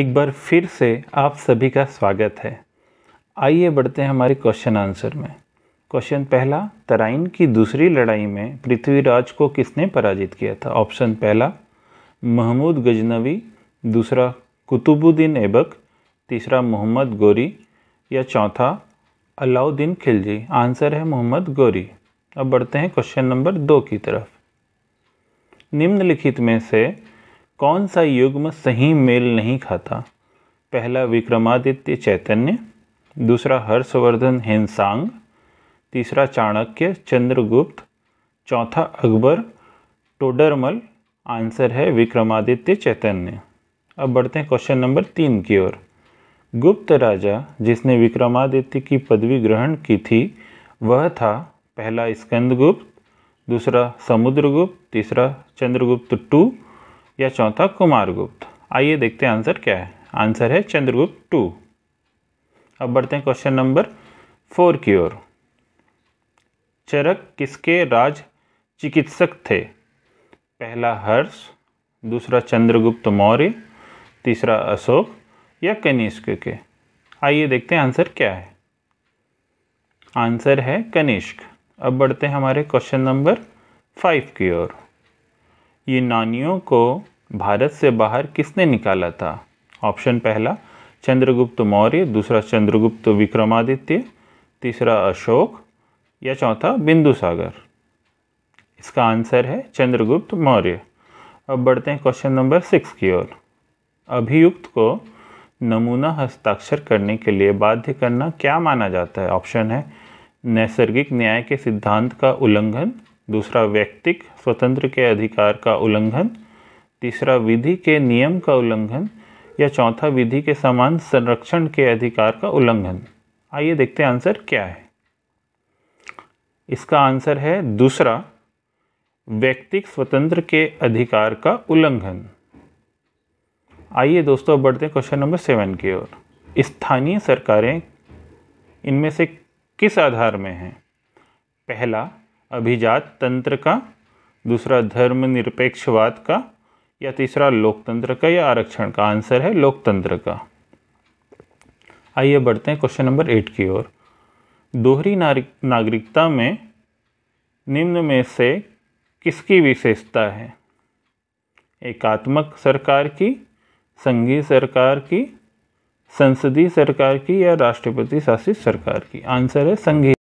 एक बार फिर से आप सभी का स्वागत है आइए बढ़ते हैं हमारे क्वेश्चन आंसर में क्वेश्चन पहला तराइन की दूसरी लड़ाई में पृथ्वीराज को किसने पराजित किया था ऑप्शन पहला महमूद गजनवी दूसरा कुतुबुद्दीन ऐबक तीसरा मोहम्मद गोरी या चौथा अलाउद्दीन खिलजी आंसर है मोहम्मद गोरी अब बढ़ते हैं क्वेश्चन नंबर दो की तरफ निम्नलिखित में से कौन सा युग्म सही मेल नहीं खाता पहला विक्रमादित्य चैतन्य दूसरा हर्षवर्धन हेनसांग तीसरा चाणक्य चंद्रगुप्त चौथा अकबर टोडरमल आंसर है विक्रमादित्य चैतन्य अब बढ़ते हैं क्वेश्चन नंबर तीन की ओर गुप्त राजा जिसने विक्रमादित्य की पदवी ग्रहण की थी वह था पहला स्कंदगुप्त दूसरा समुद्रगुप्त तीसरा चंद्रगुप्त टू या चौथा कुमारगुप्त आइए देखते हैं आंसर क्या है आंसर है चंद्रगुप्त टू अब बढ़ते हैं क्वेश्चन नंबर फोर की ओर चरक किसके राज चिकित्सक थे पहला हर्ष दूसरा चंद्रगुप्त मौर्य तीसरा अशोक या कनिष्क के आइए देखते हैं आंसर क्या है आंसर है कनिष्क अब बढ़ते हैं हमारे क्वेश्चन नंबर फाइव की ओर यूनानियों को भारत से बाहर किसने निकाला था ऑप्शन पहला चंद्रगुप्त मौर्य दूसरा चंद्रगुप्त विक्रमादित्य तीसरा अशोक या चौथा बिंदुसागर इसका आंसर है चंद्रगुप्त मौर्य अब बढ़ते हैं क्वेश्चन नंबर सिक्स की ओर अभियुक्त को नमूना हस्ताक्षर करने के लिए बाध्य करना क्या माना जाता है ऑप्शन है नैसर्गिक न्याय के सिद्धांत का उल्लंघन दूसरा व्यक्तिक स्वतंत्र के अधिकार का उल्लंघन तीसरा विधि के नियम का उल्लंघन या चौथा विधि के समान संरक्षण के अधिकार का उल्लंघन आइए देखते हैं आंसर क्या है इसका आंसर है दूसरा व्यक्तिक स्वतंत्र के अधिकार का उल्लंघन आइए दोस्तों बढ़ते हैं क्वेश्चन नंबर सेवन की ओर स्थानीय सरकारें इनमें से किस आधार में हैं पहला अभिजात तंत्र का दूसरा धर्मनिरपेक्षवाद का या तीसरा लोकतंत्र का या आरक्षण का आंसर है लोकतंत्र का आइए बढ़ते हैं क्वेश्चन नंबर एट की ओर दोहरी नागरिकता में निम्न में से किसकी विशेषता है एकात्मक सरकार की संघीय सरकार की संसदीय सरकार की या राष्ट्रपति शासित सरकार की आंसर है संघीय